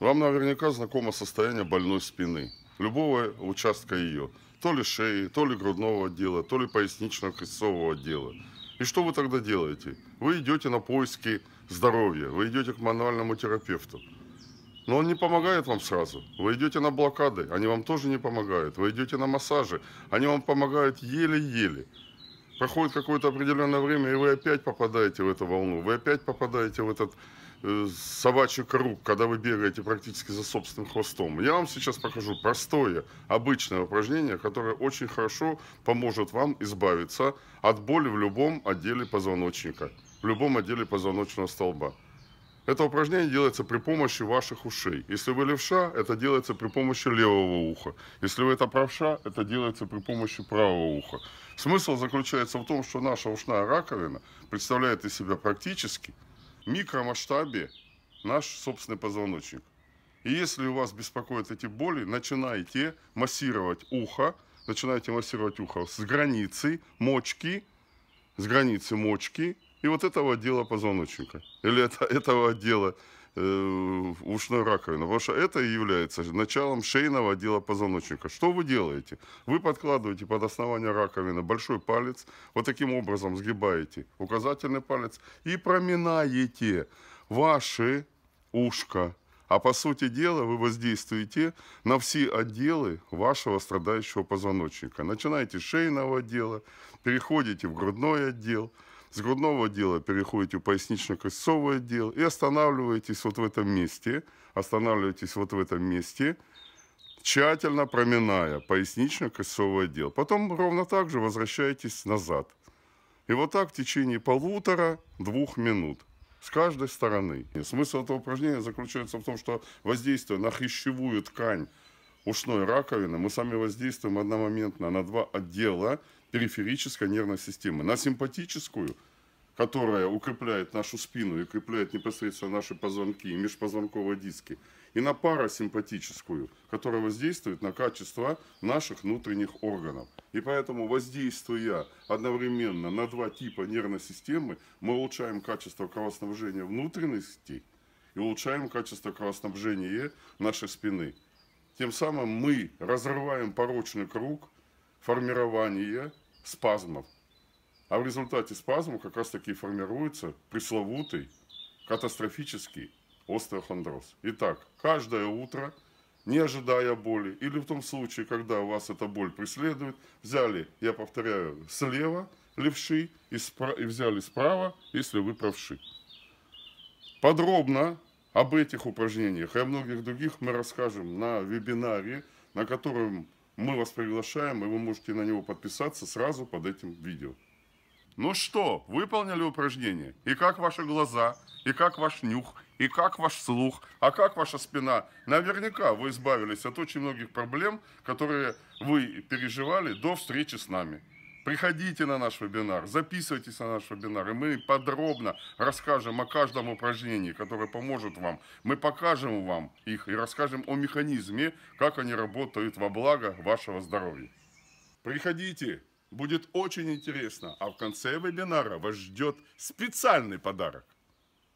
Вам наверняка знакомо состояние больной спины, любого участка ее, то ли шеи, то ли грудного отдела, то ли пояснично-крестцового отдела. И что вы тогда делаете? Вы идете на поиски здоровья, вы идете к мануальному терапевту. Но он не помогает вам сразу. Вы идете на блокады, они вам тоже не помогают. Вы идете на массажи, они вам помогают еле-еле проходит какое-то определенное время, и вы опять попадаете в эту волну, вы опять попадаете в этот э, собачий круг, когда вы бегаете практически за собственным хвостом. Я вам сейчас покажу простое, обычное упражнение, которое очень хорошо поможет вам избавиться от боли в любом отделе позвоночника, в любом отделе позвоночного столба. Это упражнение делается при помощи ваших ушей. Если вы левша, это делается при помощи левого уха. Если вы это правша, это делается при помощи правого уха. Смысл заключается в том, что наша ушная раковина представляет из себя практически в микромасштабе наш собственный позвоночник. И если у вас беспокоят эти боли, начинайте массировать ухо, начинайте массировать ухо с границы мочки, с границы мочки и вот этого отдела позвоночника, или это, этого отдела э, ушной раковины, потому что это и является началом шейного отдела позвоночника. Что вы делаете? Вы подкладываете под основание раковины большой палец, вот таким образом сгибаете указательный палец и проминаете ваши ушко. А по сути дела вы воздействуете на все отделы вашего страдающего позвоночника. Начинаете с шейного отдела, переходите в грудной отдел – с грудного отдела переходите в пояснично-крестцовый отдел и останавливаетесь вот в этом месте, останавливаетесь вот в этом месте, тщательно проминая пояснично-крестцовый отдел. Потом ровно так же возвращаетесь назад. И вот так в течение полутора-двух минут с каждой стороны. И смысл этого упражнения заключается в том, что воздействуя на хрящевую ткань ушной раковины мы сами воздействуем одномоментно на два отдела периферической нервной системы. На симпатическую, которая укрепляет нашу спину и укрепляет непосредственно наши позвонки и межпозвонковые диски, и на парасимпатическую, которая воздействует на качество наших внутренних органов. И поэтому, воздействуя одновременно на два типа нервной системы, мы улучшаем качество кровоснабжения внутренностей и улучшаем качество кровоснабжения нашей спины. Тем самым мы разрываем порочный круг формирования спазмов. А в результате спазмов как раз таки формируется пресловутый катастрофический остеохондроз. Итак, каждое утро, не ожидая боли, или в том случае, когда у вас эта боль преследует, взяли, я повторяю, слева левши и, спра- и взяли справа, если вы правши. Подробно об этих упражнениях и о многих других мы расскажем на вебинаре, на котором мы вас приглашаем, и вы можете на него подписаться сразу под этим видео. Ну что, выполнили упражнение? И как ваши глаза, и как ваш нюх, и как ваш слух, а как ваша спина? Наверняка вы избавились от очень многих проблем, которые вы переживали до встречи с нами. Приходите на наш вебинар, записывайтесь на наш вебинар, и мы подробно расскажем о каждом упражнении, которое поможет вам. Мы покажем вам их и расскажем о механизме, как они работают во благо вашего здоровья. Приходите, будет очень интересно, а в конце вебинара вас ждет специальный подарок.